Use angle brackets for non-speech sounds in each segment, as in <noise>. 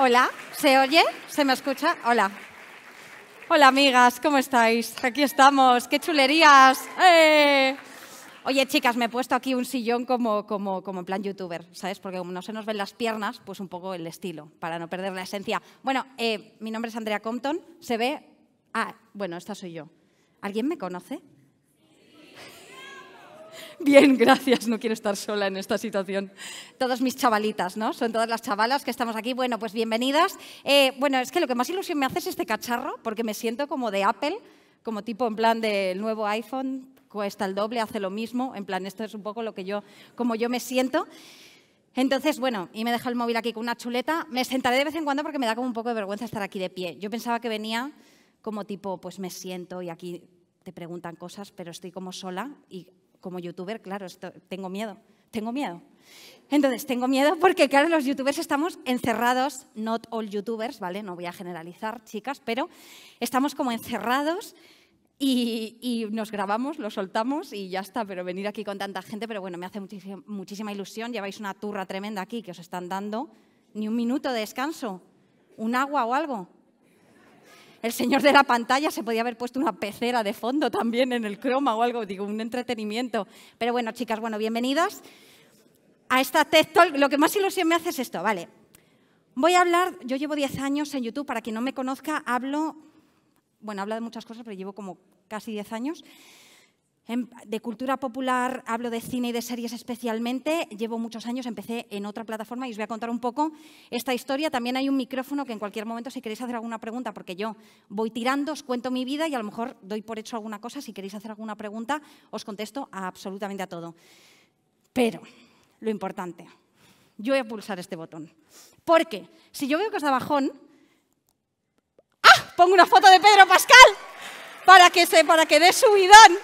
Hola, ¿se oye? ¿Se me escucha? Hola. Hola, amigas, ¿cómo estáis? Aquí estamos, qué chulerías. ¡Eh! Oye, chicas, me he puesto aquí un sillón como, como, como en plan youtuber, ¿sabes? Porque como no se nos ven las piernas, pues un poco el estilo, para no perder la esencia. Bueno, eh, mi nombre es Andrea Compton, se ve... Ah, bueno, esta soy yo. ¿Alguien me conoce? <laughs> Bien, gracias, no quiero estar sola en esta situación. Todas mis chavalitas, ¿no? Son todas las chavalas que estamos aquí. Bueno, pues bienvenidas. Eh, bueno, es que lo que más ilusión me hace es este cacharro, porque me siento como de Apple, como tipo en plan del nuevo iPhone, cuesta el doble, hace lo mismo. En plan, esto es un poco lo que yo, como yo me siento. Entonces, bueno, y me deja el móvil aquí con una chuleta. Me sentaré de vez en cuando porque me da como un poco de vergüenza estar aquí de pie. Yo pensaba que venía como tipo, pues me siento y aquí te preguntan cosas, pero estoy como sola y como youtuber, claro, esto, tengo miedo, tengo miedo. Entonces, tengo miedo porque, claro, los youtubers estamos encerrados, not all youtubers, ¿vale? No voy a generalizar, chicas, pero estamos como encerrados y, nos grabamos, lo soltamos y ya está, pero venir aquí con tanta gente, pero bueno, me hace muchísima ilusión, lleváis una turra tremenda aquí que os están dando, ni un minuto de descanso, un agua o algo. El señor de la pantalla se podía haber puesto una pecera de fondo también en el croma o algo, digo, un entretenimiento. Pero bueno, chicas, bueno, bienvenidas a esta TED Lo que más ilusión me hace es esto, vale. Voy a hablar, yo llevo 10 años en YouTube, para quien no me conozca, hablo, bueno, hablo de muchas cosas, pero llevo como casi 10 años. Em, de cultura popular, hablo de cine y de series especialmente. Llevo muchos años, empecé en otra plataforma y os voy a contar un poco esta historia. También hay un micrófono que en cualquier momento, si queréis hacer alguna pregunta, porque yo voy tirando, os cuento mi vida y a lo mejor doy por hecho alguna cosa. Si queréis hacer alguna pregunta, os contesto absolutamente a todo. Pero lo importante, yo voy a pulsar este botón. Porque si yo veo que os da bajón, ¡ah! Pongo una foto de Pedro Pascal para que, se, para que dé subidón.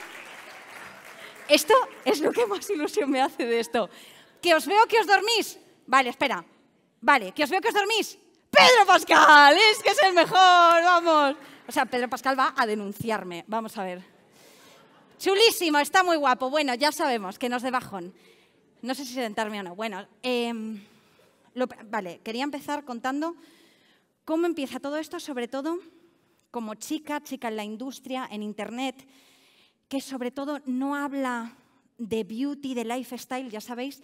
Esto es lo que más ilusión me hace de esto. Que os veo que os dormís. Vale, espera. Vale, que os veo que os dormís. Pedro Pascal, es que es el mejor, vamos. O sea, Pedro Pascal va a denunciarme. Vamos a ver. Chulísimo, está muy guapo. Bueno, ya sabemos que nos de bajón. No sé si sentarme o no. Bueno, em, vale, quería empezar contando cómo empieza todo esto, sobre todo como chica, chica en la industria, en Internet que sobre todo no habla de beauty, de lifestyle, ya sabéis,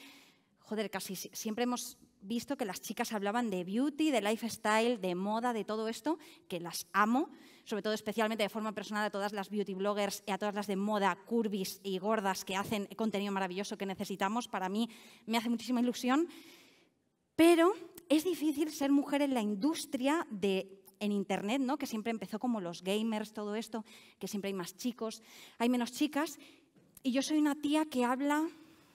joder, casi siempre hemos visto que las chicas hablaban de beauty, de lifestyle, de moda, de todo esto, que las amo, sobre todo especialmente de forma personal a todas las beauty bloggers y a todas las de moda, curvis y gordas que hacen contenido maravilloso que necesitamos. Para mí me hace muchísima ilusión, pero es difícil ser mujer en la industria de en Internet, ¿no? que siempre empezó como los gamers, todo esto, que siempre hay más chicos, hay menos chicas, y yo soy una tía que habla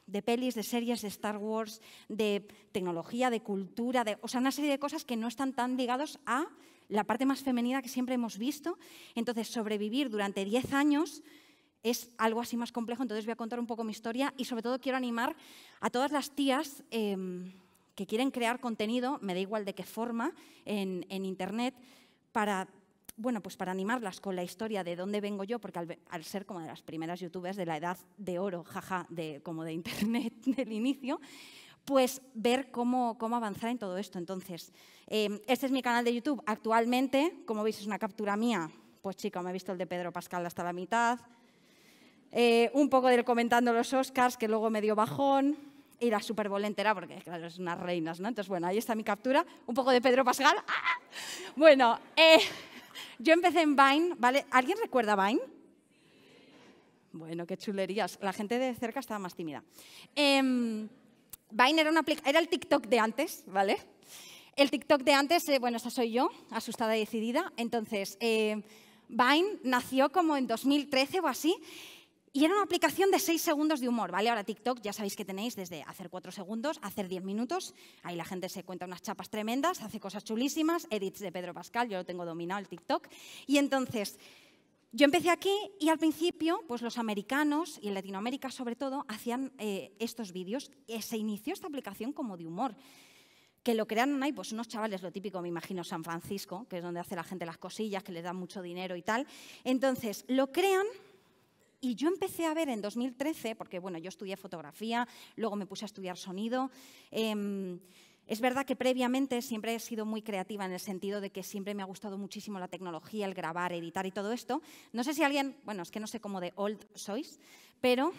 de pelis, de series, de Star Wars, de tecnología, de cultura, de, o sea, una serie de cosas que no están tan ligados a la parte más femenina que siempre hemos visto. Entonces, sobrevivir durante 10 años es algo así más complejo, entonces voy a contar un poco mi historia y sobre todo quiero animar a todas las tías. Em, que quieren crear contenido, me da igual de qué forma, en, Internet, para, bueno, pues para animarlas con la historia de dónde vengo yo, porque al, ser como de las primeras youtubers de la edad de oro, jaja, de, como de Internet <laughs> del inicio, pues ver cómo, cómo avanzar en todo esto. Entonces, em, este es mi canal de YouTube. Actualmente, como veis, es una captura mía. Pues chica, me he visto el de Pedro Pascal hasta la mitad. Eh, un poco del comentando los Oscars, que luego me dio bajón y la volentera porque claro, es unas reinas, ¿no? Entonces, bueno, ahí está mi captura, un poco de Pedro Pascal. ¡Ah! Bueno, eh, yo empecé en Vine, ¿vale? ¿Alguien recuerda Vine? Bueno, qué chulerías. La gente de cerca estaba más tímida. Eh, Vine era, una, era el TikTok de antes, ¿vale? El TikTok de antes, eh, bueno, esa soy yo, asustada y decidida. Entonces, eh, Vine nació como en 2013 o así, y era una aplicación de 6 segundos de humor, ¿vale? Ahora TikTok ya sabéis que tenéis desde hacer 4 segundos, hacer 10 minutos. Ahí la gente se cuenta unas chapas tremendas, hace cosas chulísimas, edits de Pedro Pascal, yo lo tengo dominado el TikTok. Y entonces, yo empecé aquí y al principio, pues los americanos y Latinoamérica sobre todo, hacían eh, estos vídeos. se inició esta aplicación como de humor que lo crean ahí, pues unos chavales, lo típico, me imagino, San Francisco, que es donde hace la gente las cosillas, que les da mucho dinero y tal. Entonces, lo crean y yo empecé a ver en 2013, porque bueno, yo estudié fotografía, luego me puse a estudiar sonido. Em, es verdad que previamente siempre he sido muy creativa en el sentido de que siempre me ha gustado muchísimo la tecnología, el grabar, editar y todo esto. No sé si alguien, bueno, es que no sé cómo de old sois, pero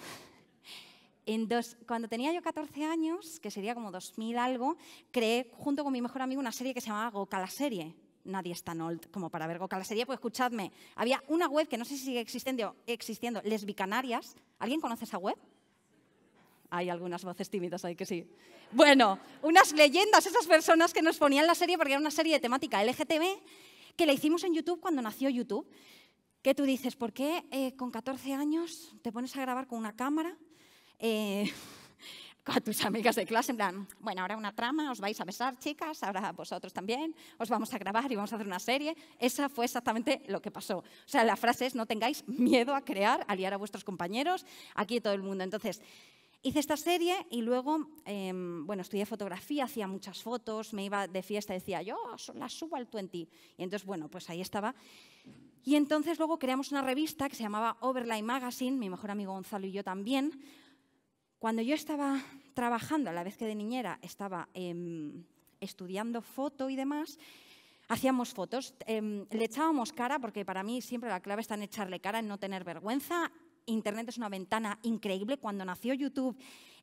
cuando tenía yo 14 años, que sería como 2000 algo, creé junto con mi mejor amigo una serie que se llamaba Goka la serie nadie es tan old como para ver serie, pues escuchadme, había una web que no sé si sigue existiendo, existiendo Lesbicanarias. ¿Alguien conoce esa web? Hay algunas voces tímidas ahí que sí. Bueno, unas leyendas, esas personas que nos ponían la serie, porque era una serie de temática LGTB, que la hicimos en YouTube cuando nació YouTube. Que tú dices, ¿por qué eh, con 14 años te pones a grabar con una cámara? Eh, con tus amigas de clase, en plan, bueno, ahora una trama, os vais a besar, chicas, ahora vosotros también, os vamos a grabar y vamos a hacer una serie. Esa fue exactamente lo que pasó. O sea, la frase es, no tengáis miedo a crear, a liar a vuestros compañeros, aquí todo el mundo. Entonces, hice esta serie y luego, em, bueno, estudié fotografía, hacía muchas fotos, me iba de fiesta y decía, yo las subo al 20. Y entonces, bueno, pues ahí estaba. Y entonces luego creamos una revista que se llamaba Overline Magazine, mi mejor amigo Gonzalo y yo también, cuando yo estaba trabajando, a la vez que de niñera estaba em, estudiando foto y demás, hacíamos fotos, em, le echábamos cara, porque para mí siempre la clave está en echarle cara, en no tener vergüenza. Internet es una ventana increíble. Cuando nació YouTube,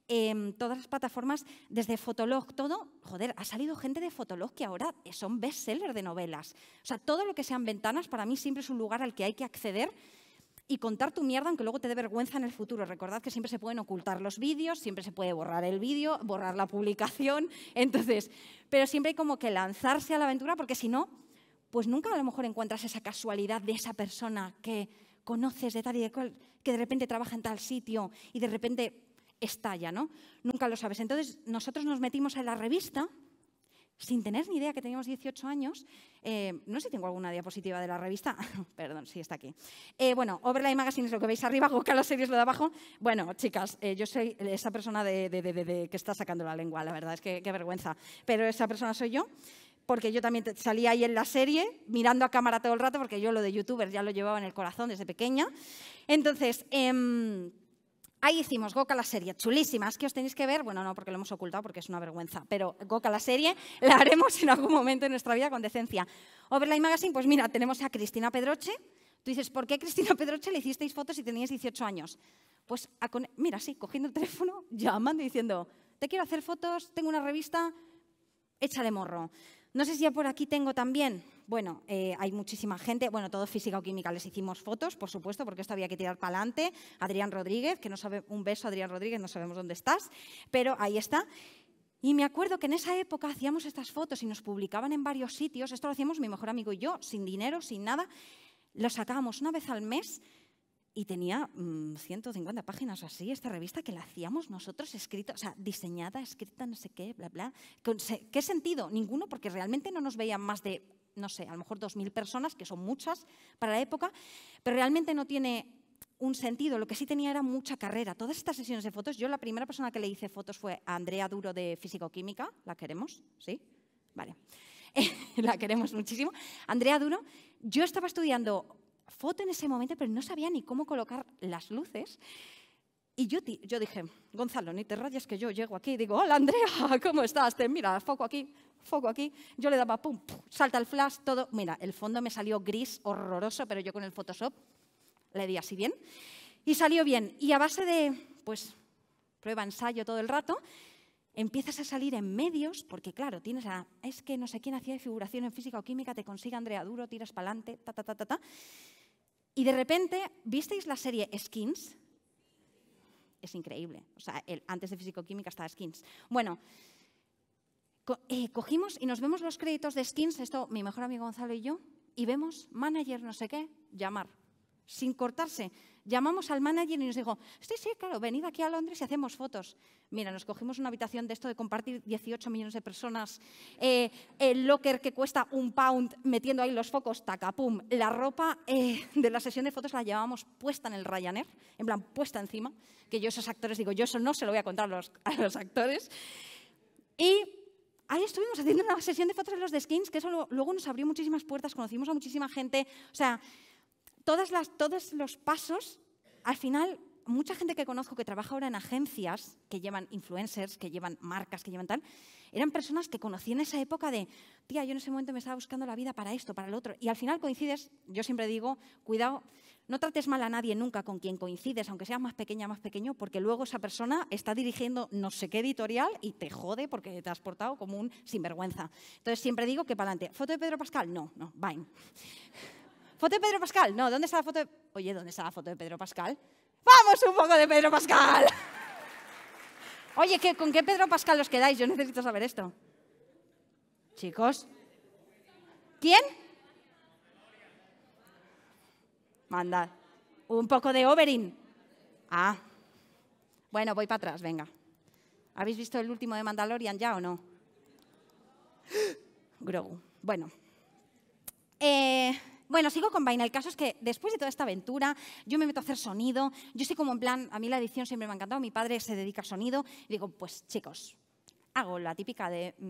em, todas las plataformas, desde Fotolog, todo, joder, ha salido gente de Fotolog que ahora son bestsellers de novelas. O sea, todo lo que sean ventanas, para mí siempre es un lugar al que hay que acceder y contar tu mierda aunque luego te dé vergüenza en el futuro. Recordad que siempre se pueden ocultar los vídeos, siempre se puede borrar el vídeo, borrar la publicación, <laughs> entonces, pero siempre hay como que lanzarse a la aventura porque si no, pues nunca a lo mejor encuentras esa casualidad de esa persona que conoces de tal y de cual, que de repente trabaja en tal sitio y de repente estalla, ¿no? Nunca lo sabes. Entonces, nosotros nos metimos en la revista sin tener ni idea que teníamos 18 años. Eh, no sé si tengo alguna diapositiva de la revista. <laughs> Perdón, sí, está aquí. Eh, bueno, Overlay Magazine es lo que veis arriba, la las series lo de abajo. Bueno, chicas, eh, yo soy esa persona de, que está sacando la lengua, la verdad, es que qué vergüenza. Pero esa persona soy yo porque yo también salía ahí en la serie mirando a cámara todo el rato, porque yo lo de youtuber ya lo llevaba en el corazón desde pequeña. Entonces, em, Ahí hicimos Goca la serie, chulísima, es que os tenéis que ver, bueno, no porque lo hemos ocultado porque es una vergüenza, pero Goca la serie la haremos en algún momento de nuestra vida con decencia. Overline Magazine, pues mira, tenemos a Cristina Pedroche. Tú dices, ¿por qué Cristina Pedroche le hicisteis fotos si teníais 18 años? Pues mira, sí, cogiendo el teléfono, llamando y diciendo, te quiero hacer fotos, tengo una revista, hecha de morro. No sé si ya por aquí tengo también. Bueno, eh, hay muchísima gente. Bueno, todo física o química les hicimos fotos, por supuesto, porque esto había que tirar para adelante. Adrián Rodríguez, que no sabe un beso, Adrián Rodríguez, no sabemos dónde estás, pero ahí está. Y me acuerdo que en esa época hacíamos estas fotos y nos publicaban en varios sitios. Esto lo hacíamos mi mejor amigo y yo, sin dinero, sin nada. Lo sacábamos una vez al mes y tenía 150 mm, páginas así, esta revista que la hacíamos nosotros escrita, o sea, diseñada, escrita, no sé qué, bla, bla. ¿Qué sentido? Ninguno, porque realmente no nos veían más de, no sé, a lo mejor 2.000 personas, que son muchas para la época, pero realmente no tiene un sentido. Lo que sí tenía era mucha carrera. Todas estas sesiones de fotos, yo la primera persona que le hice fotos fue Andrea Duro de Físico-Química, la queremos, ¿sí? Vale. <laughs> la queremos muchísimo. Andrea Duro, yo estaba estudiando foto en ese momento, pero no sabía ni cómo colocar las luces. Y yo, yo dije, Gonzalo, ni te rayes que yo llego aquí y digo, hola Andrea, <laughs> ¿cómo estás? mira, foco aquí, foco aquí. Yo le daba, pum, salta el flash, todo. Mira, el fondo me salió gris, horroroso, pero yo con el Photoshop le di así bien. Y salió bien. Y a base de, pues, prueba, ensayo todo el rato, Empiezas a salir en medios, porque claro, tienes a, es que no sé quién hacía de figuración en física o química, te consigue Andrea Duro, tiras para adelante, ta, ta, ta, ta, ta. Y de repente, ¿visteis la serie Skins? Es increíble. O sea, antes de físico-química estaba Skins. Bueno, eh, cogimos y nos vemos los créditos de Skins, esto mi mejor amigo Gonzalo y yo, y vemos manager no sé qué, llamar, sin cortarse. Llamamos al manager y nos dijo, sí, sí, claro, venid aquí a Londres y hacemos fotos. Mira, nos cogimos una habitación de esto de compartir 18 millones de personas, eh, el locker que cuesta un pound metiendo ahí los focos, tacapum. La ropa eh, de la sesión de fotos la llevábamos puesta en el Ryanair, en plan puesta encima, que yo esos actores digo, yo eso no se lo voy a contar a los, actores. Y ahí estuvimos haciendo una sesión de fotos de los de skins, que eso luego nos abrió muchísimas puertas, conocimos a muchísima gente, o sea, las, todos los pasos, al final, mucha gente que conozco que trabaja ahora en agencias, que llevan influencers, que llevan marcas, que llevan tal, eran personas que conocí en esa época de, tía, yo en ese momento me estaba buscando la vida para esto, para lo otro. Y al final coincides, yo siempre digo, cuidado, no trates mal a nadie nunca con quien coincides, aunque seas más pequeña, más pequeño, porque luego esa persona está dirigiendo no sé qué editorial y te jode porque te has portado como un sinvergüenza. Entonces siempre digo que para adelante. ¿Foto de Pedro Pascal? No, no, vain. ¿Foto de Pedro Pascal? No, ¿dónde está la foto de... Oye, ¿dónde está la foto de Pedro Pascal? ¡Vamos un poco de Pedro Pascal! <laughs> Oye, ¿qué, ¿con qué Pedro Pascal os quedáis? Yo necesito saber esto. Chicos. ¿Quién? Manda. Un poco de Oberyn. Ah. Bueno, voy para atrás, venga. ¿Habéis visto el último de Mandalorian ya o no? <gasps> Grogu. Bueno. Eh, bueno, sigo con Vine. El caso es que después de toda esta aventura, yo me meto a hacer sonido. Yo soy como en plan, a mí la edición siempre me ha encantado, mi padre se dedica a sonido. Y digo, pues chicos, hago la típica de mm,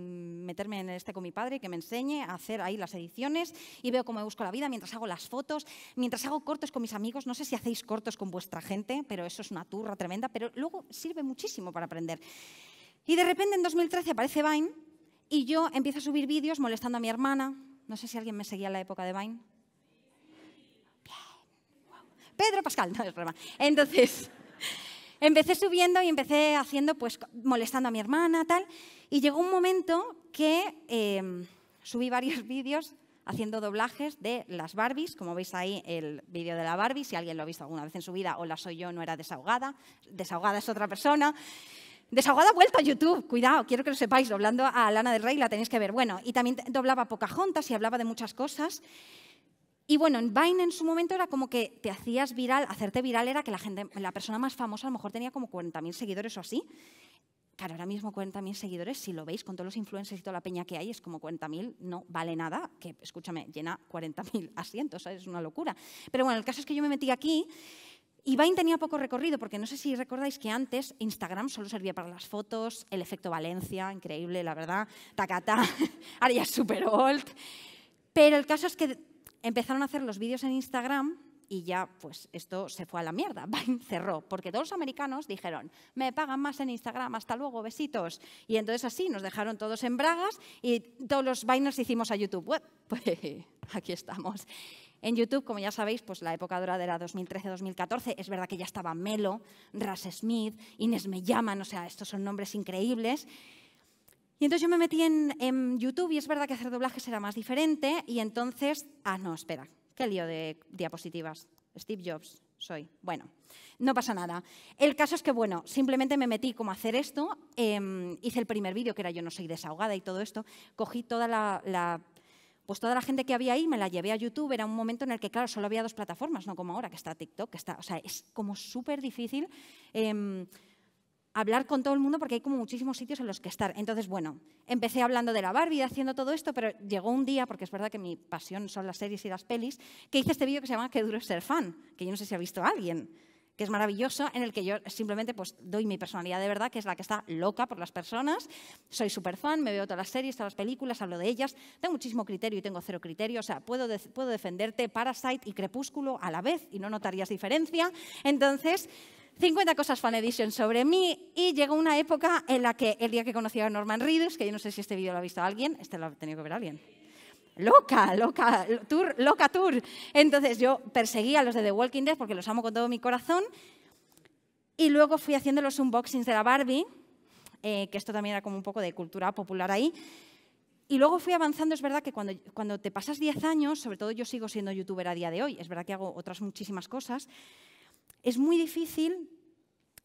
meterme en este con mi padre, que me enseñe a hacer ahí las ediciones y veo cómo me busco la vida mientras hago las fotos, mientras hago cortos con mis amigos. No sé si hacéis cortos con vuestra gente, pero eso es una turra tremenda, pero luego sirve muchísimo para aprender. Y de repente en 2013 aparece Vine y yo empiezo a subir vídeos molestando a mi hermana. No sé si alguien me seguía en la época de Vine. Pedro Pascal, no es Entonces, <laughs> empecé subiendo y empecé haciendo, pues, molestando a mi hermana, tal. Y llegó un momento que em, subí varios <laughs> vídeos haciendo doblajes de las Barbies, como veis ahí el vídeo de la Barbie, si alguien lo ha visto alguna vez en su vida o la soy yo, no era desahogada, desahogada es otra persona. Desahogada vuelta a YouTube, cuidado, quiero que lo sepáis, doblando a Lana del Rey la tenéis que ver. Bueno, y también doblaba Pocahontas y hablaba de muchas cosas. Y bueno, en Vine en su momento era como que te hacías viral, hacerte viral era que la, gente, la persona más famosa a lo mejor tenía como 40.000 seguidores o así. Claro, ahora mismo 40.000 seguidores, si lo veis con todos los influencers y toda la peña que hay, es como 40.000 no vale nada, que escúchame, llena 40.000 <laughs> asientos, es una locura. Pero bueno, el caso es que yo me metí aquí y Vine tenía poco recorrido, porque no sé si recordáis que antes Instagram solo servía para las fotos, el efecto Valencia, increíble, la verdad, tacata, <laughs> ahora ya super old. Pero el caso es que empezaron a hacer los vídeos en Instagram y ya pues esto se fue a la mierda, <laughs> Vine cerró, porque todos los americanos dijeron, me pagan más en Instagram, hasta luego, besitos. Y entonces así nos dejaron todos en bragas y todos los Viners hicimos a YouTube. <laughs> Pues aquí estamos. En YouTube, como ya sabéis, pues la época dorada era 2013-2014. Es verdad que ya estaba Melo, Ras Smith, Inés Me Llaman, o sea, estos son nombres increíbles. Y entonces yo me metí en, YouTube y es verdad que hacer doblajes era más diferente y entonces, ah, no, espera, qué lío de diapositivas. Steve Jobs soy. Bueno, no pasa nada. El caso es que, bueno, simplemente me metí como hacer esto, em, hice el primer vídeo, que era yo no soy desahogada y todo esto, cogí toda la, pues toda la gente que había ahí me la llevé a YouTube. Era un momento en el que, claro, solo había dos plataformas, no como ahora, que está TikTok, que está, o sea, es como súper difícil. Em, hablar con todo el mundo porque hay como muchísimos sitios en los que estar. Entonces, bueno, empecé hablando de la Barbie, haciendo todo esto, pero llegó un día, porque es verdad que mi pasión son las series y las pelis, que hice este vídeo que se llama Qué duro ser fan, que yo no sé si ha visto alguien que es maravilloso, en el que yo simplemente pues, doy mi personalidad de verdad, que es la que está loca por las personas. Soy súper fan, me veo todas las series, todas las películas, hablo de ellas. Tengo muchísimo criterio y tengo cero criterio. O sea, puedo, puedo defenderte Parasite y Crepúsculo a la vez y no notarías diferencia. Entonces, 50 cosas fan edition sobre mí y llegó una época en la que el día que conocí a Norman Reedus, que yo no sé si este vídeo lo ha visto alguien, este lo ha tenido que ver alguien. Loca, loca, tour, loca tour. Entonces yo perseguí a los de The Walking Dead porque los amo con todo mi corazón y luego fui haciendo los unboxings de la Barbie, eh, que esto también era como un poco de cultura popular ahí. Y luego fui avanzando, es verdad que cuando, cuando te pasas 10 años, sobre todo yo sigo siendo youtuber a día de hoy, es verdad que hago otras muchísimas cosas, es muy difícil...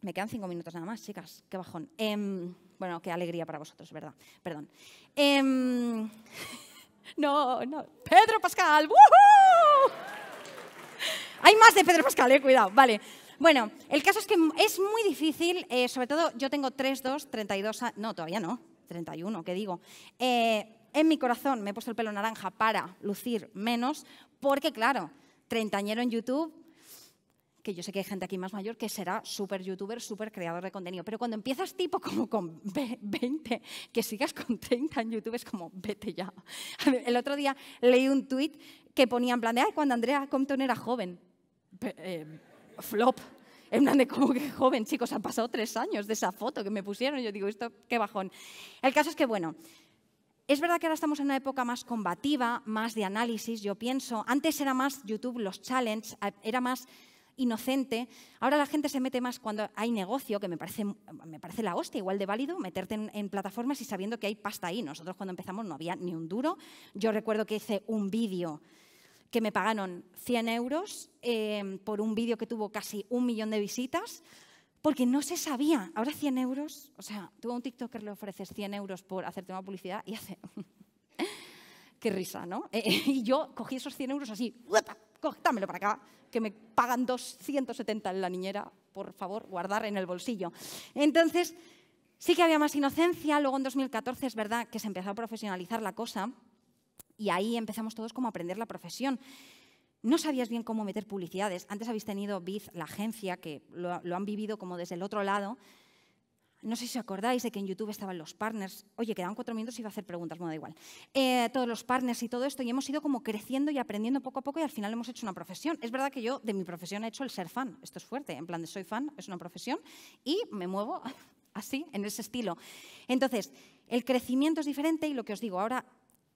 Me quedan cinco minutos nada más, chicas, qué bajón. Em, bueno, qué alegría para vosotros, ¿verdad? Perdón. Em, <laughs> no, no. Pedro Pascal, Hay más de Pedro Pascal, eh, cuidado, vale. Bueno, el caso es que es muy difícil, eh, sobre todo yo tengo 3, 2, 32, no, todavía no, 31, ¿qué digo? Eh, en mi corazón me he puesto el pelo naranja para lucir menos, porque claro, treintañero en YouTube que yo sé que hay gente aquí más mayor que será súper youtuber, súper creador de contenido, pero cuando empiezas tipo como con 20, que sigas con 30 en YouTube, es como, vete ya. El otro día leí un tweet que ponía en plan de, ay, cuando Andrea Compton era joven. Eh, flop. En plan de, como que joven, chicos, han pasado tres años de esa foto que me pusieron. Yo digo, esto, qué bajón. El caso es que, bueno, es verdad que ahora estamos en una época más combativa, más de análisis, yo pienso. Antes era más YouTube los challenge, era más inocente. Ahora la gente se mete más cuando hay negocio, que me parece, me parece la hostia, igual de válido, meterte en, plataformas y sabiendo que hay pasta ahí. Nosotros cuando empezamos no había ni un duro. Yo recuerdo que hice un vídeo que me pagaron 100 euros eh, por un vídeo que tuvo casi un millón de visitas, porque no se sabía. Ahora 100 euros, o sea, tú a un TikToker le ofreces 100 euros por hacerte una publicidad y hace... <laughs> Qué risa, ¿no? Eh, <laughs> y yo cogí esos 100 euros así, dámelo para acá, que me pagan 270 en la niñera, por favor, guardar en el bolsillo. Entonces, sí que había más inocencia, luego en 2014 es verdad que se empezó a profesionalizar la cosa y ahí empezamos todos como a aprender la profesión. No sabías bien cómo meter publicidades. Antes habéis tenido Biz, la agencia, que lo han vivido como desde el otro lado, no sé si os acordáis de que en YouTube estaban los partners. Oye, quedaban cuatro minutos y iba a hacer preguntas, bueno, da igual. Eh, todos los partners y todo esto, y hemos ido como creciendo y aprendiendo poco a poco y al final hemos hecho una profesión. Es verdad que yo de mi profesión he hecho el ser fan, esto es fuerte, en plan de soy fan, es una profesión, y me muevo <laughs> así, en ese estilo. Entonces, el crecimiento es diferente y lo que os digo ahora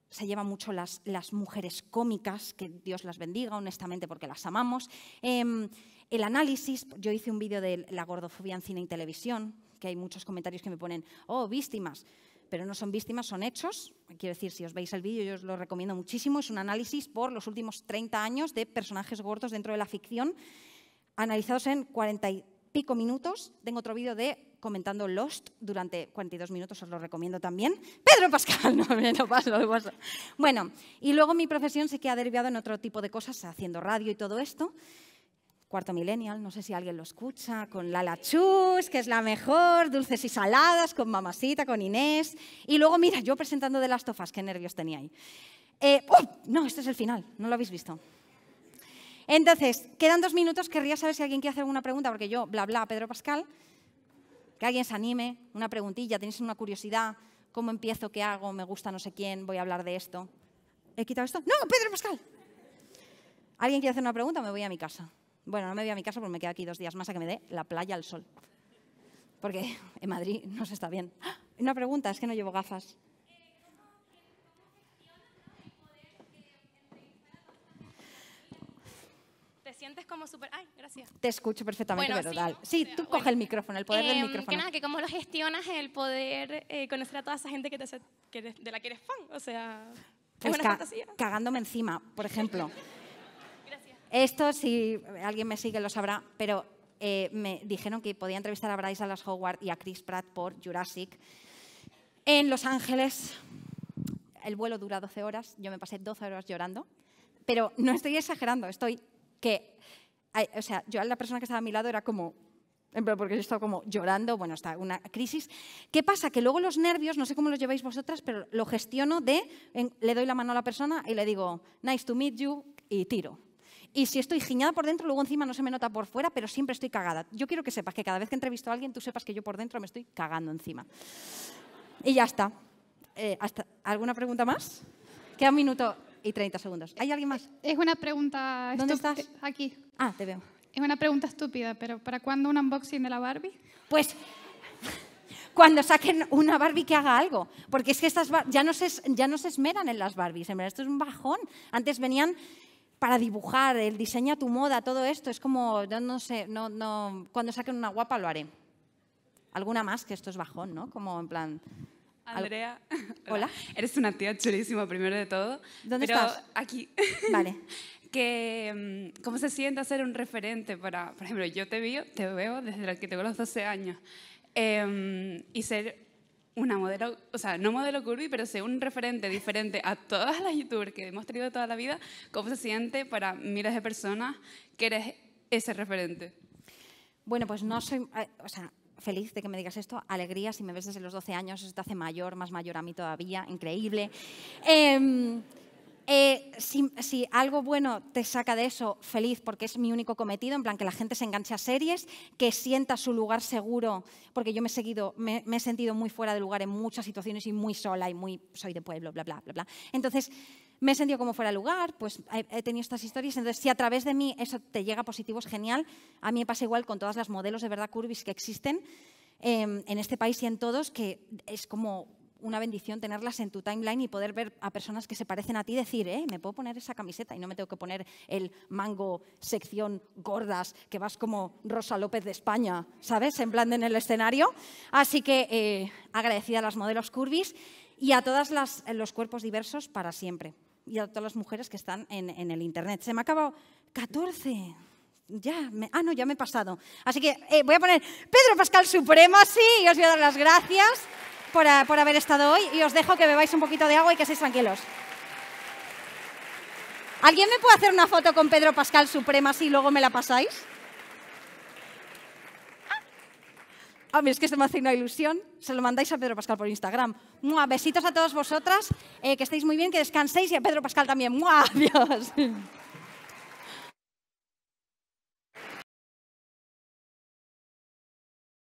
se llevan mucho las, mujeres cómicas, que Dios las bendiga, honestamente, porque las amamos. Em, el análisis, yo hice un vídeo de la gordofobia en cine y televisión que hay muchos comentarios que me ponen, oh, víctimas. Pero no son víctimas, son hechos. Quiero decir, si os veis el vídeo, yo os lo recomiendo muchísimo. Es un análisis por los últimos 30 años de personajes gordos dentro de la ficción, analizados en 40 y pico minutos. Tengo otro vídeo de comentando Lost durante 42 minutos, os lo recomiendo también. Pedro Pascal, <laughs> no, no paso, no paso. Bueno, y luego mi profesión sí que ha derivado en otro tipo de cosas, haciendo radio y todo esto. Cuarto Millennial, no sé si alguien lo escucha, con Lala Chus, que es la mejor, Dulces y Saladas, con Mamacita, con Inés. Y luego, mira, yo presentando de las tofas, qué nervios tenía ahí. Eh, ¡oh! no, este es el final, no lo habéis visto. Entonces, quedan dos minutos, querría saber si alguien quiere hacer alguna pregunta, porque yo, bla, bla, Pedro Pascal, que alguien se anime, una preguntilla, tenéis una curiosidad, ¿cómo empiezo? ¿Qué hago? ¿Me gusta no sé quién? ¿Voy a hablar de esto? ¿He quitado esto? No, Pedro Pascal. ¿Alguien quiere hacer una pregunta? Me voy a mi casa. Bueno, no me voy a mi casa porque me quedo aquí dos días más a que me dé la playa al sol. Porque en Madrid no se está bien. ¡Ah! Una pregunta, es que no llevo gafas. te sientes como súper... Ay, gracias. Te escucho perfectamente, pero sí, Sí, tú coge el micrófono, el poder del em, micrófono. Que nada, que cómo lo gestionas el poder eh, conocer a toda esa gente que, de, la que eres fan, o sea... Pues cagándome encima, por ejemplo. <laughs> Esto, si alguien me sigue, lo sabrá, pero eh, me dijeron que podía entrevistar a Bryce Alas Howard y a Chris Pratt por Jurassic. En Los Ángeles, el vuelo dura 12 horas, yo me pasé 12 horas llorando, pero no estoy exagerando, estoy que, o sea, yo a la persona que estaba a mi lado era como, porque yo estaba como llorando, bueno, está una crisis. ¿Qué pasa? Que luego los nervios, no sé cómo los lleváis vosotras, pero lo gestiono de, le doy la mano a la persona y le digo, nice to meet you, y tiro. Y si estoy giñada por dentro, luego encima no se me nota por fuera, pero siempre estoy cagada. Yo quiero que sepas que cada vez que entrevisto a alguien, tú sepas que yo por dentro me estoy cagando encima. Y ya está. Eh, hasta, ¿Alguna pregunta más? Queda un minuto y 30 segundos. ¿Hay alguien más? Es una pregunta... ¿Dónde estás? Aquí. Ah, te veo. Es una pregunta estúpida, pero ¿para cuándo un unboxing de la Barbie? Pues <laughs> cuando saquen una Barbie que haga algo. Porque es que estas ya no se, ya no se esmeran en las Barbies. esto es un bajón. Antes venían para dibujar, el diseña tu moda, todo esto. Es como, yo no sé, no, no, cuando saquen una guapa lo haré. Alguna más, que esto es bajón, ¿no? Como en plan... Andrea. <laughs> Hola. Eres una tía chulísima, primero de todo. ¿Dónde estás? Aquí. <laughs> Vale. que, mm, ¿Cómo se siente ser un referente para, por ejemplo, yo te veo, te veo desde que tengo los 12 años, em, y ser una modelo, o sea, no modelo curvy, pero sé un referente diferente a todas las youtubers que hemos tenido toda la vida, ¿cómo se siente para miles de personas que eres ese referente? Bueno, pues no soy, eh, o sea, feliz de que me digas esto, alegría, si me ves desde los 12 años, eso te hace mayor, más mayor a mí todavía, increíble. Em, eh, si, algo bueno te saca de eso, feliz, porque es mi único cometido, en plan que la gente se enganche a series, que sienta su lugar seguro, porque yo me he, seguido, me, he sentido muy fuera de lugar en muchas situaciones y muy sola y muy soy de pueblo, bla, bla, bla, bla. Entonces, me he sentido como fuera de lugar, pues he, tenido estas historias. Entonces, si a través de mí eso te llega positivo, es genial. A mí me pasa igual con todas las modelos de verdad curvis que existen. Em, en este país y en todos, que es como una bendición tenerlas en tu timeline y poder ver a personas que se parecen a ti decir, eh, me puedo poner esa camiseta y no me tengo que poner el mango sección gordas, que vas como Rosa López de España, ¿sabes? En plan en el escenario. Así que eh, agradecida a las modelos curvis y a todos los cuerpos diversos para siempre. Y a todas las mujeres que están en, en el Internet. Se me ha acabado 14 ya, me, ah, no, ya me he pasado. Así que eh, voy a poner Pedro Pascal Supremo, sí, y os voy a dar las gracias por, por haber estado hoy y os dejo que bebáis un poquito de agua y que seáis tranquilos. ¿Alguien me puede hacer una foto con Pedro Pascal Suprema si luego me la pasáis? A ah, mí es que esto me hace una ilusión. Se lo mandáis a Pedro Pascal por Instagram. ¡Mua! Besitos a todas vosotras. Eh, que estéis muy bien, que descanséis y a Pedro Pascal también. ¡Mua! <laughs> Adiós.